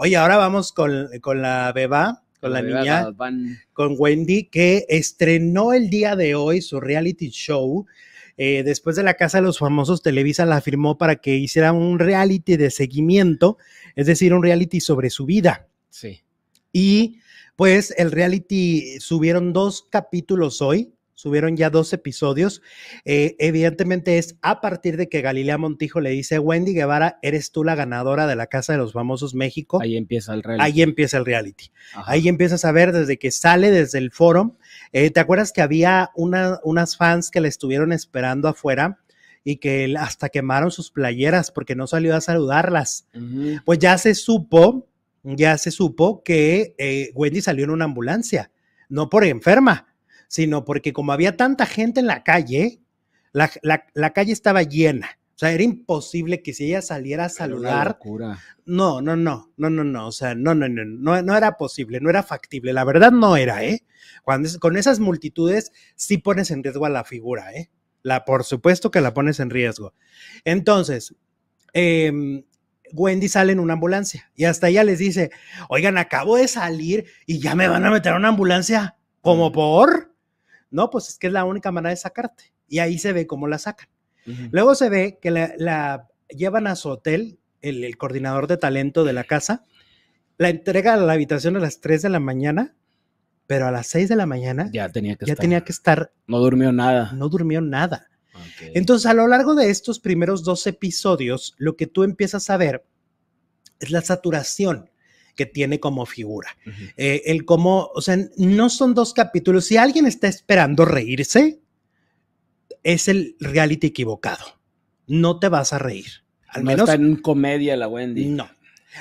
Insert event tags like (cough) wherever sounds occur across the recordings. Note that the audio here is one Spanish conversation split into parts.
Oye, ahora vamos con, la beba, con la, niña, con Wendy, que estrenó el día de hoy su reality show. Eh, después de la Casa de los Famosos, Televisa la firmó para que hiciera un reality de seguimiento, es decir, un reality sobre su vida. Sí. Y pues el reality subieron dos capítulos hoy subieron ya dos episodios. Eh, evidentemente es a partir de que Galilea Montijo le dice, Wendy Guevara, eres tú la ganadora de la Casa de los Famosos México. Ahí empieza el reality. Ahí empieza el reality. Ahí empiezas a ver desde que sale desde el foro. Eh, ¿Te acuerdas que había una, unas fans que le estuvieron esperando afuera? y que hasta quemaron sus playeras porque no salió a saludarlas. Pues ya se supo, ya se supo que eh, Wendy salió en una ambulancia, no por enferma, sino porque como había tanta gente en la calle, la, calle estaba llena. O sea, era imposible que si ella saliera a saludar. No, no, no, no, no, no. O sea, no, no, no, no, no era posible, no era factible. La verdad no era, ¿eh? Cuando con esas multitudes sí pones en riesgo a la figura, ¿eh? La, por supuesto que la pones en riesgo. Entonces, em, Wendy sale en una ambulancia y hasta ella les dice, oigan, acabo de salir y ya me van a meter a una ambulancia, como por. No, pues es que es la única manera de sacarte. Y ahí se ve cómo la sacan. Luego se ve que la, llevan a su hotel, el, coordinador de talento de la casa, la entrega a la habitación a las 3 de la mañana pero a las 6 de la mañana ya tenía que, ya estar. Tenía que estar. No durmió nada. No durmió nada. Entonces, a lo largo de estos primeros dos episodios, lo que tú empiezas a ver es la saturación que tiene como figura. Eh, el cómo, o sea, no son dos capítulos. Si alguien está esperando reírse, es el reality equivocado. No te vas a reír. Al no menos está en comedia la Wendy. No.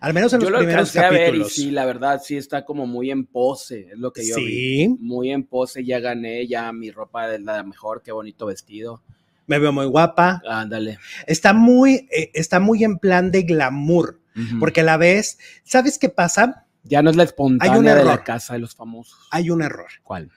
Al menos en los primeros capítulos. y sí, la verdad, sí está como muy en pose, es lo que yo sí. vi. Muy en pose, ya gané, ya mi ropa es la mejor, qué bonito vestido. Me veo muy guapa. Ándale. Está muy, eh, está muy en plan de glamour. Porque a la vez, ¿sabes qué pasa? Ya no es la espontánea hay de la casa de los famosos. Hay un error. ¿Cuál?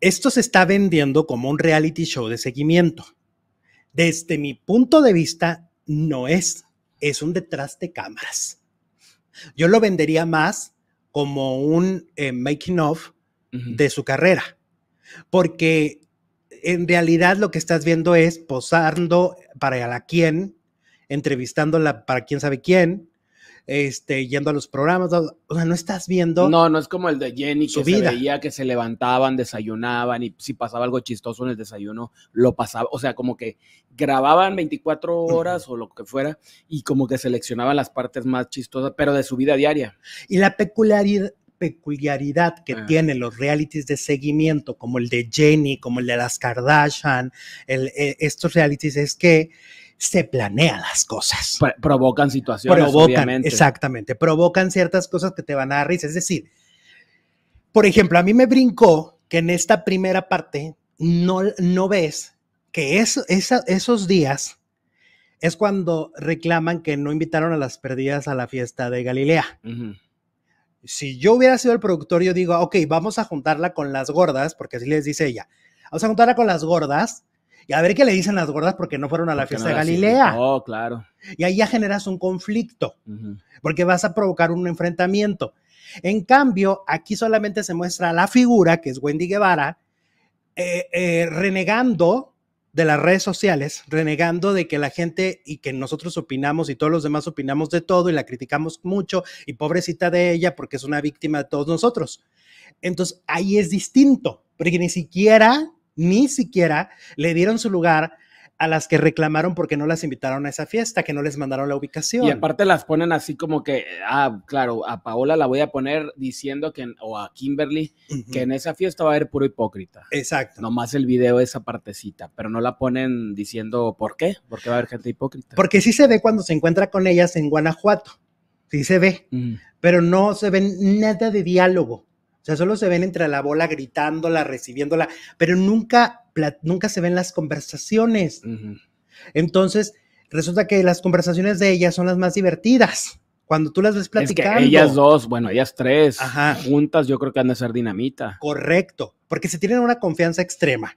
Esto se está vendiendo como un reality show de seguimiento. Desde mi punto de vista, no es. Es un detrás de cámaras. Yo lo vendería más como un eh, making of de su carrera. Porque en realidad lo que estás viendo es posando para la quién, entrevistándola para quién sabe quién, este, yendo a los programas, o sea, no estás viendo. No, no es como el de Jenny que se veía que se levantaban, desayunaban y si pasaba algo chistoso en el desayuno, lo pasaba, o sea, como que grababan 24 horas o lo que fuera y como que seleccionaban las partes más chistosas, pero de su vida diaria. Y la peculiaridad, que ah. tienen los realities de seguimiento, como el de Jenny, como el de las Kardashian, eh, estos realities, es que se planean las cosas. provocan situaciones. exactamente. Provocan ciertas cosas que te van a dar risa. Es decir, por ejemplo, a mí me brincó que en esta primera parte no, no ves que esos días es cuando reclaman que no invitaron a las perdidas a la fiesta de Galilea. Si yo hubiera sido el productor, yo digo, ah, ok, vamos a juntarla con las gordas, porque así les dice ella, vamos a juntarla con las gordas y a ver qué le dicen las gordas porque no fueron a la fiesta de Galilea. Oh, claro. Y ahí ya generas un conflicto, porque vas a provocar un enfrentamiento. En cambio, aquí solamente se muestra la figura, que es Wendy Guevara, eh, eh, renegando de las redes sociales, renegando de que la gente y que nosotros opinamos y todos los demás opinamos de todo y la criticamos mucho y pobrecita de ella porque es una víctima de todos nosotros. Entonces, ahí es distinto, porque ni siquiera ni siquiera le dieron su lugar a las que reclamaron porque no las invitaron a esa fiesta, que no les mandaron la ubicación. Y aparte las ponen así como que, ah, claro, a Paola la voy a poner diciendo que, o a Kimberly, que en esa fiesta va a haber puro hipócrita. Exacto. Nomás el video, esa partecita, pero no la ponen diciendo por qué, porque va a haber gente hipócrita. Porque sí se ve cuando se encuentra con ellas en Guanajuato, sí se ve, pero no se ve nada de diálogo. O sea, solo se ven entre la bola gritándola, recibiéndola, pero nunca, nunca se ven las conversaciones. Entonces, resulta que las conversaciones de ellas son las más divertidas. Cuando tú las ves platicando. ellas dos, bueno, ellas tres, juntas yo creo que han de ser dinamita. Correcto, porque se tienen una confianza extrema,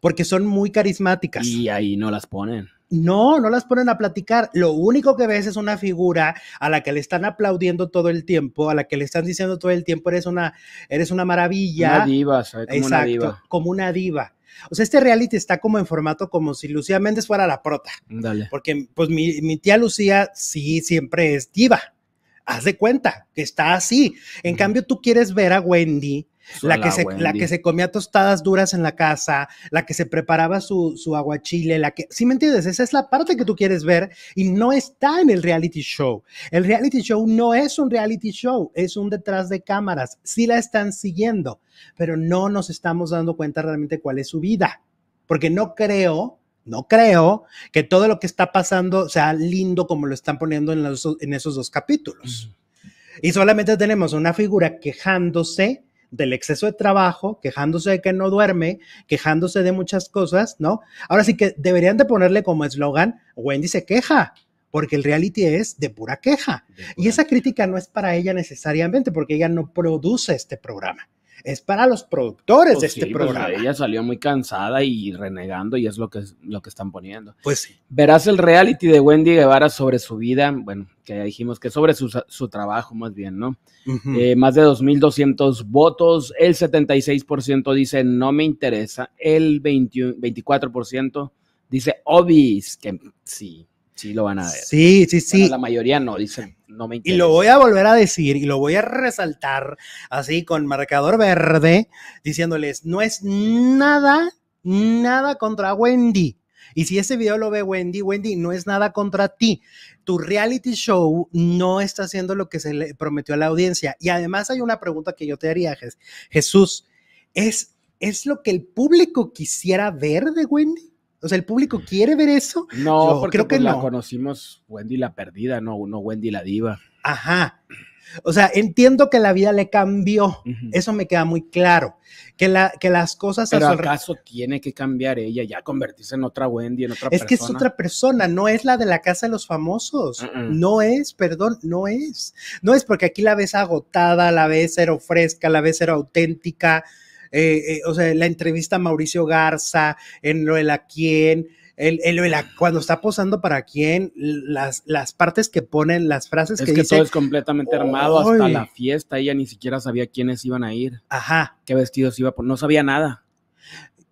porque son muy carismáticas. Y ahí no las ponen. No, no las ponen a platicar. Lo único que ves es una figura a la que le están aplaudiendo todo el tiempo, a la que le están diciendo todo el tiempo, eres una, eres una maravilla. Una diva, Como una diva. Como una diva. O sea, este reality está como en formato como si Lucía Méndez fuera la prota. Dale. Porque pues mi, tía Lucía sí siempre es diva. Haz de cuenta que está así. En cambio, tú quieres ver a Wendy la, que se, comía tostadas duras en la casa, la que se preparaba su, su aguachile, la que, ¿sí me entiendes? Esa es la parte que tú quieres ver y no está en el reality show. El reality show no es un reality show, es un detrás de cámaras. Sí la están siguiendo, pero no nos estamos dando cuenta realmente cuál es su vida, porque no creo no creo que todo lo que está pasando sea lindo como lo están poniendo en, esos dos capítulos. Y solamente tenemos una figura quejándose del exceso de trabajo, quejándose de que no duerme, quejándose de muchas cosas, ¿no? Ahora sí que deberían de ponerle como eslogan, Wendy se queja, porque el reality es de pura queja. Y esa crítica no es para ella necesariamente, porque ella no produce este programa es para los productores de pues este pues, programa. ella salió muy cansada y renegando y es lo que, lo que están poniendo. Pues sí. Verás el reality de Wendy Guevara sobre su vida, bueno, que ya dijimos que sobre su, trabajo más bien, ¿no? Eh, más de 2.200 votos, el 76% dice no me interesa, el 24% dice obis, que sí, sí lo van a ver. Sí, sí, sí. la mayoría no, dicen, no me interesa. Y lo voy a volver a decir y lo voy a resaltar así con marcador verde, diciéndoles, no es nada, nada contra Wendy. Y si ese video lo ve Wendy, Wendy, no es nada contra ti. Tu reality show no está haciendo lo que se le prometió a la audiencia. Y además hay una pregunta que yo te haría, Jesús. ¿Es, es lo que el público quisiera ver de Wendy? O sea, ¿el público quiere ver eso? No, porque creo que pues, no. la conocimos Wendy la perdida, no, no Wendy la diva. Ajá. O sea, entiendo que la vida le cambió. Eso me queda muy claro. Que, la, que las cosas... Pero acaso tiene que cambiar ella, ya convertirse en otra Wendy, en otra persona. Es que es otra persona, no es la de la casa de los famosos. No es, perdón, no es. No es porque aquí la ves agotada, la ves cero fresca, la ves cero auténtica. Eh, eh, o sea, la entrevista a Mauricio Garza, en lo de la quién, el, el, cuando está posando para quién, las, las partes que ponen, las frases es que, todo es completamente armado hasta la fiesta, ella ni siquiera sabía quiénes iban a ir. Ajá. Qué vestidos iba poner, no sabía nada.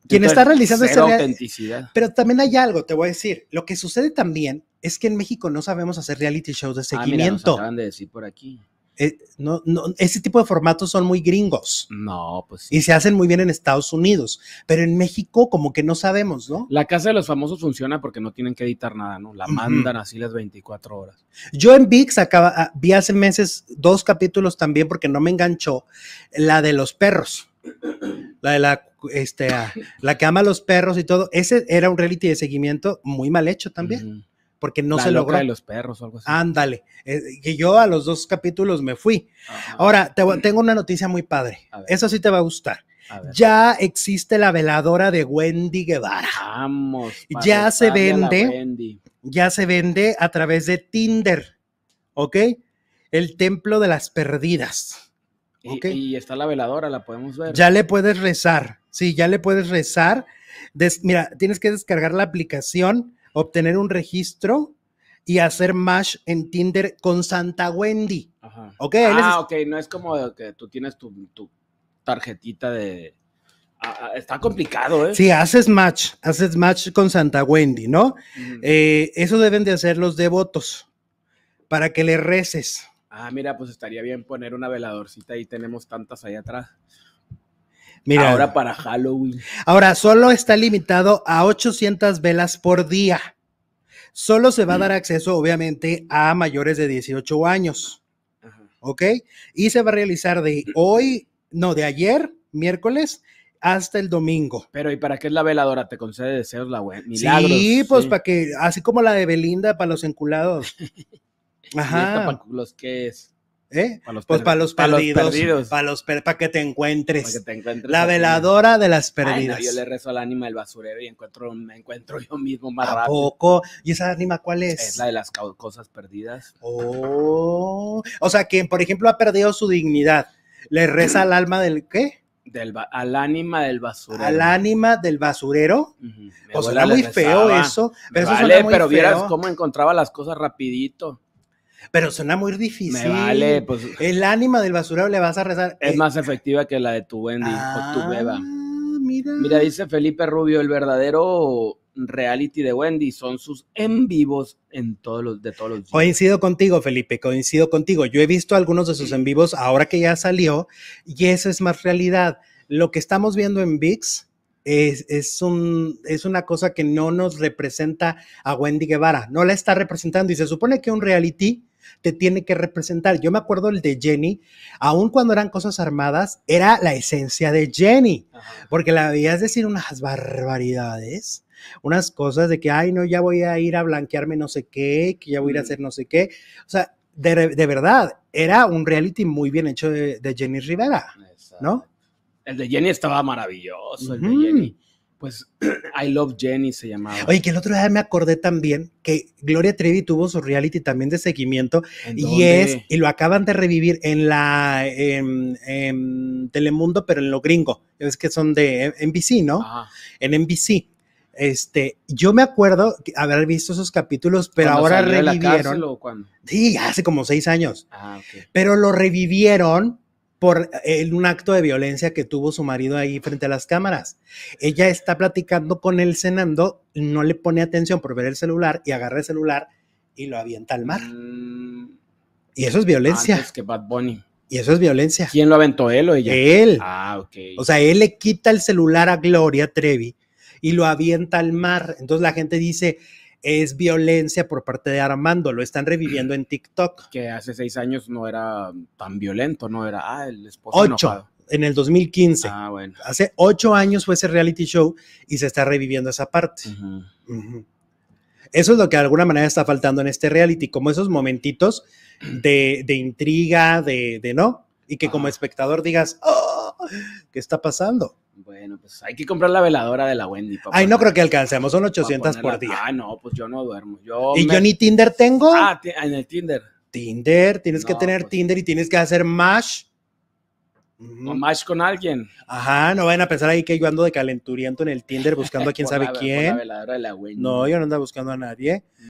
Quien está realizando esta autenticidad. Pero también hay algo, te voy a decir, lo que sucede también es que en México no sabemos hacer reality shows de ah, seguimiento. Ah, de decir por aquí. Eh, no, ese tipo de formatos son muy gringos. No, pues Y se hacen muy bien en Estados Unidos, pero en México como que no sabemos, ¿no? La Casa de los Famosos funciona porque no tienen que editar nada, ¿no? La mandan así las 24 horas. Yo en VIX acaba, ah, vi hace meses dos capítulos también porque no me enganchó, la de los perros. La de la, este, ah, la que ama a los perros y todo. Ese era un reality de seguimiento muy mal hecho también porque no se logró. De los perros o algo así. Ándale, eh, yo a los dos capítulos me fui. Ahora, tengo una noticia muy padre. Eso sí te va a gustar. ya existe la veladora de Wendy Guevara. Vamos. Ya se vende. Ya se vende a través de Tinder. ¿Ok? El templo de las perdidas. ¿ok? Y, está la veladora, la podemos ver. Ya le puedes rezar. Sí, ya le puedes rezar. mira, tienes que descargar la aplicación obtener un registro y hacer match en Tinder con Santa Wendy. ah, ok, no es como que tú tienes tu, tarjetita de... Ah, ah, está complicado, ¿eh? Sí, haces match, haces match con Santa Wendy, ¿no? Eh, eso deben de hacer los devotos para que le reces. Ah, mira, pues estaría bien poner una veladorcita y tenemos tantas ahí atrás ahora para Halloween. Ahora solo está limitado a 800 velas por día. Solo se va a mm. dar acceso, obviamente, a mayores de 18 años. ¿Ok? Y se va a realizar de mm. hoy, no, de ayer, miércoles, hasta el domingo. Pero ¿y para qué es la veladora? ¿Te concede deseos la web? Milagros. Pues, sí, pues para que, así como la de Belinda, para los enculados. (laughs) Ajá. para los que es? ¿Eh? pues para los perdidos. Para los Para que te encuentres. La veladora de las perdidas. yo le rezo al ánima del basurero y me encuentro yo mismo más ¿A rápido. poco? ¿Y esa ánima cuál es? Es la de las cosas perdidas. Oh. O sea, quien, por ejemplo, ha perdido su dignidad, le reza al alma del qué? Del al ánima del basurero. Al ánima del basurero. O sea, muy feo eso. Pero vale, pero vieras cómo encontraba las cosas rapidito. Pero suena muy difícil. Me vale, pues. El ánima del basurero le vas a rezar. Es eh. más efectiva que la de tu Wendy o tu ah, Beba. Mira. dice Felipe Rubio, el verdadero reality de Wendy son sus en vivos en todos los de todos los días. Coincido contigo, Felipe, coincido contigo. Yo he visto algunos de sus en vivos ahora que ya salió y eso es más realidad. Lo que estamos viendo en VIX es, un, es una cosa que no nos representa a Wendy Guevara, no la está representando y se supone que un reality te tiene que representar. Yo me acuerdo el de Jenny, aun cuando eran cosas armadas, era la esencia de Jenny, porque la veías decir unas barbaridades, unas cosas de que, ay, no, ya voy a ir a blanquearme no sé qué, que ya voy a ir a hacer no sé qué. O sea, de, verdad, era un reality muy bien hecho de, Jenny Rivera, ¿no? El de Jenny estaba maravilloso, el de Jenny pues (clears throat) I Love Jenny se llamaba. Oye, que el otro día me acordé también que Gloria Trevi tuvo su reality también de seguimiento y es, y lo acaban de revivir en la Telemundo, pero en lo gringo, es que son de NBC, ¿no? Ajá. En NBC. Este, yo me acuerdo haber visto esos capítulos, pero ahora revivieron. La sí, hace como seis años. Ah, Pero lo revivieron por eh, un acto de violencia que tuvo su marido ahí frente a las cámaras. Ella está platicando con él cenando, no le pone atención por ver el celular y agarra el celular y lo avienta al mar. Mm. y eso es violencia. Antes que Bad Bunny. Y eso es violencia. ¿Quién lo aventó él o ella? Él. Ah, ok. O sea, él le quita el celular a Gloria Trevi y lo avienta al mar. Entonces la gente dice, es violencia por parte de Armando, lo están reviviendo en TikTok. Que hace seis años no era tan violento, no era, ah, el esposo. Ocho. en el 2015. Ah, bueno. Hace ocho años fue ese reality show y se está reviviendo esa parte. Eso es lo que de alguna manera está faltando en este reality, como esos momentitos de, intriga, de, no, y que como espectador digas, ¡oh! ¿Qué está pasando? Bueno, pues hay que comprar la veladora de la Wendy. Ay, no creo que alcancemos, son 800 por día. Ah, no, pues yo no duermo. ¿Y yo ni Tinder tengo? Ah, en el Tinder. Tinder, tienes que tener pues. Tinder y tienes que hacer Mash. no Mash con alguien. Ajá, no vayan a pensar ahí que yo ando de calenturiento en el Tinder buscando a quién (laughs) sabe quién. veladora de la Wendy. No, yo no ando buscando a nadie.